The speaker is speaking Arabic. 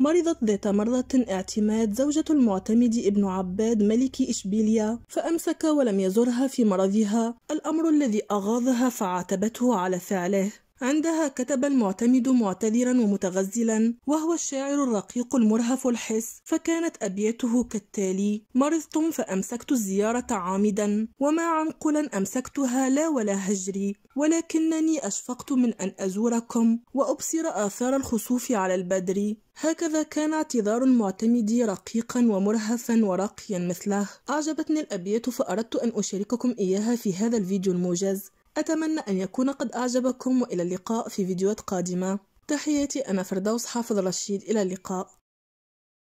مرضت ذات مرة اعتماد زوجة المعتمد ابن عباد ملك إشبيليا فأمسك ولم يزرها في مرضها الأمر الذي أغاظها فعاتبته على فعله عندها كتب المعتمد معتذرا ومتغزلا وهو الشاعر الرقيق المرهف الحس فكانت أبياته كالتالي مرضتم فأمسكت الزيارة عامدا وما عنقلا أمسكتها لا ولا هجري ولكنني أشفقت من أن أزوركم وأبصر آثار الخسوف على البدر هكذا كان اعتذار المعتمد رقيقا ومرهفا وراقيا مثله أعجبتني الأبيات فأردت أن أشارككم إياها في هذا الفيديو الموجز أتمنى أن يكون قد أعجبكم وإلى اللقاء في فيديوهات قادمة تحياتي أنا فردوس حافظ رشيد إلى اللقاء